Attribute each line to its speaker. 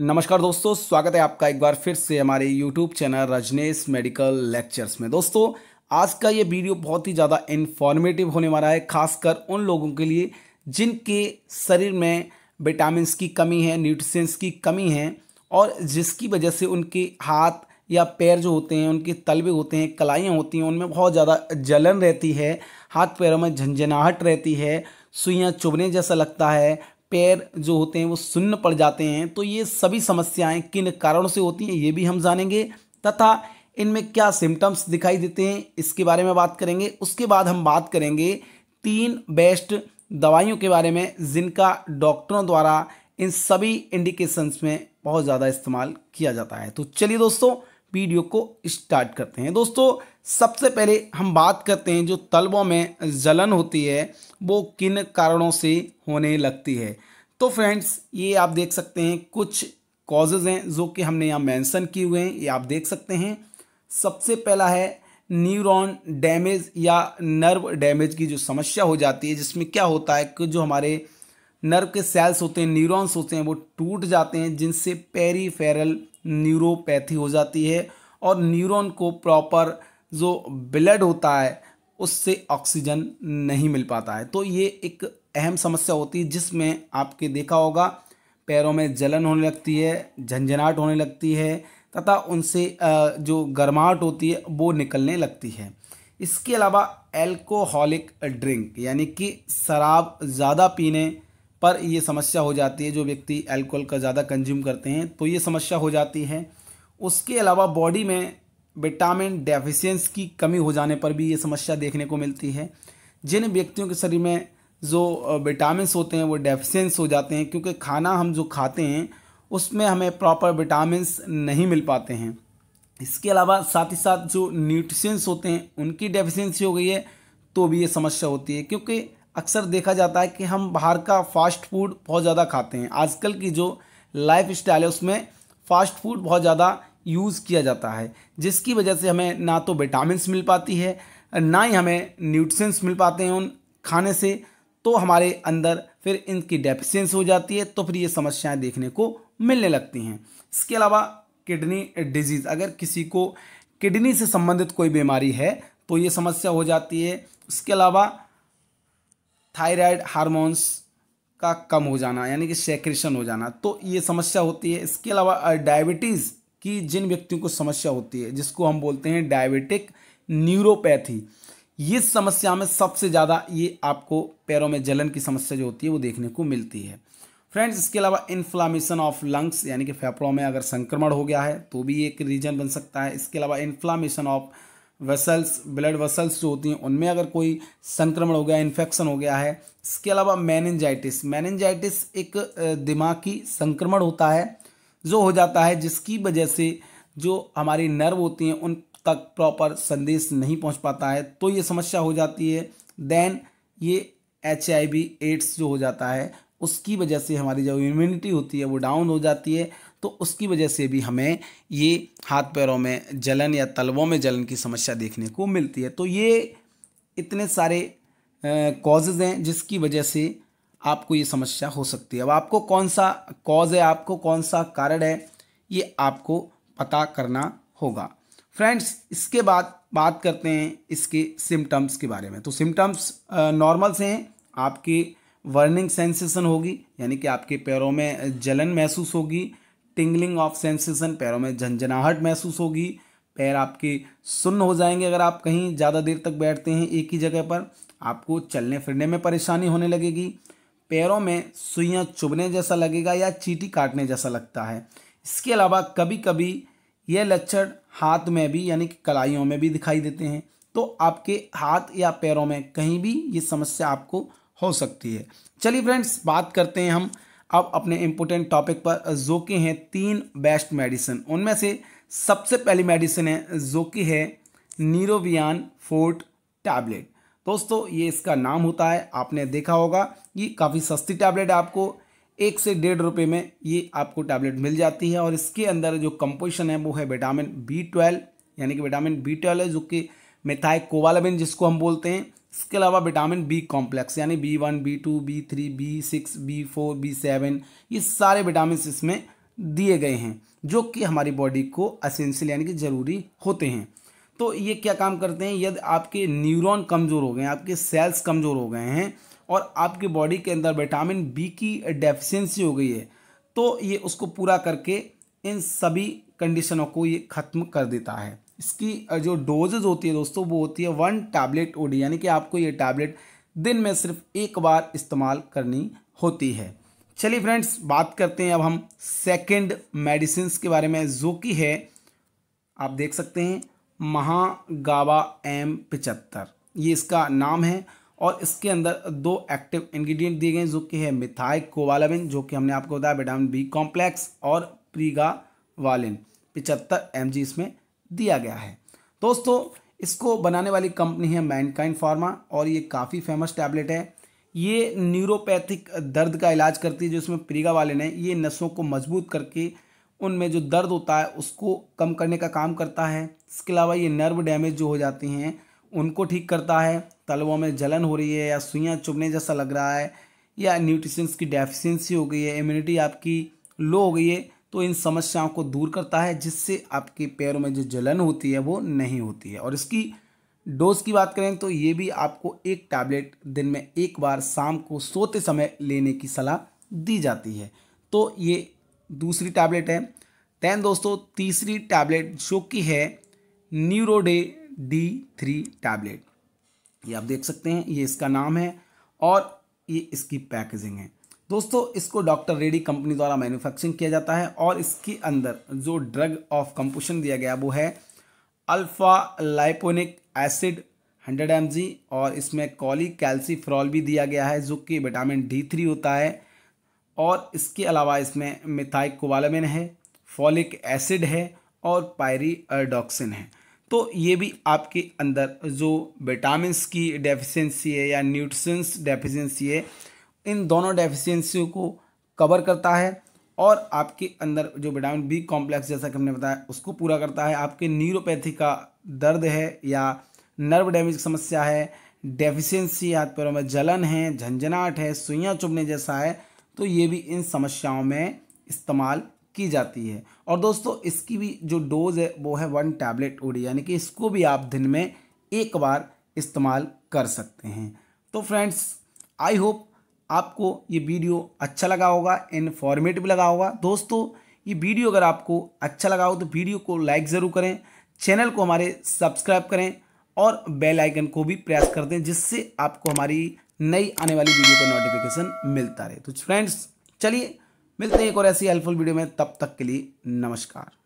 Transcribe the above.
Speaker 1: नमस्कार दोस्तों स्वागत है आपका एक बार फिर से हमारे YouTube channel Rajnesh medical lectures में दोस्तों आज का ये वीडियो बहुत ही ज़्यादा इन्फॉर्मेटिव होने वाला है खासकर उन लोगों के लिए जिनके शरीर में विटामिन की कमी है न्यूट्रिशंस की कमी है और जिसकी वजह से उनके हाथ या पैर जो होते हैं उनके तलवे होते हैं कलाइयाँ होती हैं उनमें बहुत ज़्यादा जलन रहती है हाथ पैरों में झंझनाहट रहती है सुइयाँ चुभने जैसा लगता है पैर जो होते हैं वो सुन्न पड़ जाते हैं तो ये सभी समस्याएं किन कारणों से होती हैं ये भी हम जानेंगे तथा इनमें क्या सिम्टम्स दिखाई देते हैं इसके बारे में बात करेंगे उसके बाद हम बात करेंगे तीन बेस्ट दवाइयों के बारे में जिनका डॉक्टरों द्वारा इन सभी इंडिकेशंस में बहुत ज़्यादा इस्तेमाल किया जाता है तो चलिए दोस्तों वीडियो को स्टार्ट करते हैं दोस्तों सबसे पहले हम बात करते हैं जो तलबों में जलन होती है वो किन कारणों से होने लगती है तो फ्रेंड्स ये आप देख सकते हैं कुछ कॉजेज़ हैं जो कि हमने यहाँ मेंशन किए हुए हैं ये आप देख सकते हैं सबसे पहला है न्यूरॉन डैमेज या नर्व डैमेज की जो समस्या हो जाती है जिसमें क्या होता है कि जो हमारे नर्व के सेल्स होते हैं न्यूरॉन्स होते हैं वो टूट जाते हैं जिनसे पेरीफेरल न्यूरोपैथी हो जाती है और न्यूरॉन को प्रॉपर जो ब्लड होता है उससे ऑक्सीजन नहीं मिल पाता है तो ये एक अहम समस्या होती है जिसमें आपके देखा होगा पैरों में जलन होने लगती है झंझनाहट होने लगती है तथा उनसे जो गर्माहट होती है वो निकलने लगती है इसके अलावा एल्कोहलिक ड्रिंक यानी कि शराब ज़्यादा पीने पर ये समस्या हो जाती है जो व्यक्ति एल्कोहल का ज़्यादा कंज्यूम करते हैं तो ये समस्या हो जाती है उसके अलावा बॉडी में विटामिन डेफिशिएंस की कमी हो जाने पर भी ये समस्या देखने को मिलती है जिन व्यक्तियों के शरीर में जो विटामिन होते हैं वो डेफिशेंस हो जाते हैं क्योंकि खाना हम जो खाते हैं उसमें हमें प्रॉपर विटामिन नहीं मिल पाते हैं इसके अलावा साथ ही साथ जो न्यूट्रिशंस होते हैं उनकी डेफिशिएंसी हो गई है तो भी ये समस्या होती है क्योंकि अक्सर देखा जाता है कि हम बाहर का फास्ट फूड बहुत ज़्यादा खाते हैं आजकल की जो लाइफ स्टाइल है उसमें फास्ट फूड बहुत ज़्यादा यूज़ किया जाता है जिसकी वजह से हमें ना तो विटामिन मिल पाती है ना ही हमें न्यूट्रिशंस मिल पाते हैं उन खाने से तो हमारे अंदर फिर इनकी डेफिशिएंसी हो जाती है तो फिर ये समस्याएं देखने को मिलने लगती हैं इसके अलावा किडनी डिजीज़ अगर किसी को किडनी से संबंधित कोई बीमारी है तो ये समस्या हो जाती है इसके अलावा थायराइड हार्मोन्स का कम हो जाना यानी कि सेक्रेशन हो जाना तो ये समस्या होती है इसके अलावा डायबिटीज़ की जिन व्यक्तियों को समस्या होती है जिसको हम बोलते हैं डायबिटिक न्यूरोपैथी ये समस्या में सबसे ज़्यादा ये आपको पैरों में जलन की समस्या जो होती है वो देखने को मिलती है फ्रेंड्स इसके अलावा इन्फ्लामेशन ऑफ लंग्स यानी कि फेफड़ों में अगर संक्रमण हो गया है तो भी एक रीजन बन सकता है इसके अलावा inflammation of vessels blood vessels जो होती हैं उनमें अगर कोई संक्रमण हो गया इन्फेक्शन हो गया है इसके अलावा मैनजाइटिस मैनजाइटिस एक दिमागी संक्रमण होता है जो हो जाता है जिसकी वजह से जो हमारी नर्व होती हैं उन तक प्रॉपर संदेश नहीं पहुंच पाता है तो ये समस्या हो जाती है देन ये एच एड्स जो हो जाता है उसकी वजह से हमारी जो इम्यूनिटी होती है वो डाउन हो जाती है तो उसकी वजह से भी हमें ये हाथ पैरों में जलन या तलवों में जलन की समस्या देखने को मिलती है तो ये इतने सारे कॉजेज़ हैं जिसकी वजह से आपको ये समस्या हो सकती है अब आपको कौन सा कॉज है आपको कौन सा कारण है ये आपको पता करना होगा फ्रेंड्स इसके बाद बात करते हैं इसके सिम्टम्स के बारे में तो सिम्टम्स नॉर्मल से हैं आपके वर्निंग सेंसेशन होगी यानी कि आपके पैरों में जलन महसूस होगी टिंगलिंग ऑफ सेंसेशन पैरों में झंझनाहट महसूस होगी पैर आपके सुन्न हो जाएंगे अगर आप कहीं ज़्यादा देर तक बैठते हैं एक ही जगह पर आपको चलने फिरने में परेशानी होने लगेगी पैरों में सुइयाँ चुभने जैसा लगेगा या चीटी काटने जैसा लगता है इसके अलावा कभी कभी ये लक्षण हाथ में भी यानी कि कलाइयों में भी दिखाई देते हैं तो आपके हाथ या पैरों में कहीं भी ये समस्या आपको हो सकती है चलिए फ्रेंड्स बात करते हैं हम अब अपने इम्पोर्टेंट टॉपिक पर जो कि हैं तीन बेस्ट मेडिसिन उनमें से सबसे पहली मेडिसिन है जो कि है नीरोवियान फोर्ट टैबलेट दोस्तों ये इसका नाम होता है आपने देखा होगा ये काफ़ी सस्ती टैबलेट आपको एक से डेढ़ रुपये में ये आपको टैबलेट मिल जाती है और इसके अंदर जो कंपोजिशन है वो है विटामिन बी ट्वेल्व यानी कि विटामिन बी ट्वेल्व है जो कि मिथाई कोवालबिन जिसको हम बोलते हैं इसके अलावा विटामिन बी कॉम्प्लेक्स यानी B one B two B three B six B four B seven ये सारे विटामिन इसमें दिए गए हैं जो कि हमारी बॉडी को असेंशियल यानी कि ज़रूरी होते हैं तो ये क्या काम करते हैं यदि आपके न्यूरॉन कमज़ोर हो गए हैं आपके सेल्स कमज़ोर हो गए हैं और आपकी बॉडी के अंदर विटामिन बी की डेफिशिएंसी हो गई है तो ये उसको पूरा करके इन सभी कंडीशनों को ये ख़त्म कर देता है इसकी जो डोजेज होती है दोस्तों वो होती है वन टैबलेट ओडी यानी कि आपको ये टैबलेट दिन में सिर्फ एक बार इस्तेमाल करनी होती है चलिए फ्रेंड्स बात करते हैं अब हम सेकेंड मेडिसिन के बारे में जो कि है आप देख सकते हैं महागावा एम पिचहत्तर ये इसका नाम है और इसके अंदर दो एक्टिव इंग्रेडिएंट दिए गए जो कि है मिथाई कोवालाविन जो कि हमने आपको बताया विटामिन बी कॉम्प्लेक्स और प्रीगा वालिन पिचहत्तर एम इसमें दिया गया है दोस्तों इसको बनाने वाली कंपनी है मैनकाइंड फार्मा और ये काफ़ी फेमस टैबलेट है ये न्यूरोपैथिक दर्द का इलाज करती है जो इसमें प्रीगा वाले ने ये नसों को मजबूत करके उनमें जो दर्द होता है उसको कम करने का काम करता है इसके अलावा ये नर्व डैमेज जो हो जाती हैं उनको ठीक करता है तलवों में जलन हो रही है या सुइयाँ चुभने जैसा लग रहा है या न्यूट्रिशंस की डेफिशिएंसी हो गई है इम्यूनिटी आपकी लो हो गई है तो इन समस्याओं को दूर करता है जिससे आपके पैरों में जो जलन होती है वो नहीं होती है और इसकी डोज की बात करें तो ये भी आपको एक टैबलेट दिन में एक बार शाम को सोते समय लेने की सलाह दी जाती है तो ये दूसरी टैबलेट है तैन दोस्तों तीसरी टैबलेट जो कि है न्यूरोडे डी थ्री टैबलेट ये आप देख सकते हैं ये इसका नाम है और ये इसकी पैकेजिंग है दोस्तों इसको डॉक्टर रेडी कंपनी द्वारा मैन्युफैक्चरिंग किया जाता है और इसके अंदर जो ड्रग ऑफ कंपोशन दिया गया वो है अल्फ़ा लाइपोनिक एसिड 100 एम और इसमें कॉली कैल्सीफ्रॉल भी दिया गया है जो कि विटामिन डी थ्री होता है और इसके अलावा इसमें मिथाइक कोवालमिन है फॉलिक एसिड है और पायरी है तो ये भी आपके अंदर जो विटामिन्स की डेफिशिएंसी है या न्यूट्रिशंस डेफिशिएंसी है इन दोनों डेफिशेंसी को कवर करता है और आपके अंदर जो विटामिन बी कॉम्प्लेक्स जैसा कि हमने बताया उसको पूरा करता है आपके न्यूरोपैथी का दर्द है या नर्व डैमेज की समस्या है डेफिशिएंसी हाथ पैरों में जलन है झंझनाहट है सुइयाँ चुभने जैसा है तो ये भी इन समस्याओं में इस्तेमाल की जाती है और दोस्तों इसकी भी जो डोज़ है वो है वन टैबलेट ओडी यानी कि इसको भी आप दिन में एक बार इस्तेमाल कर सकते हैं तो फ्रेंड्स आई होप आपको ये वीडियो अच्छा लगा होगा इनफॉर्मेटिव लगा होगा दोस्तों ये वीडियो अगर आपको अच्छा लगा हो तो वीडियो को लाइक ज़रूर करें चैनल को हमारे सब्सक्राइब करें और बेल आइकन को भी प्रेस कर दें जिससे आपको हमारी नई आने वाली वीडियो का नोटिफिकेशन मिलता रहे तो फ्रेंड्स चलिए मिलते हैं एक और ऐसी हेल्पफुल वीडियो में तब तक के लिए नमस्कार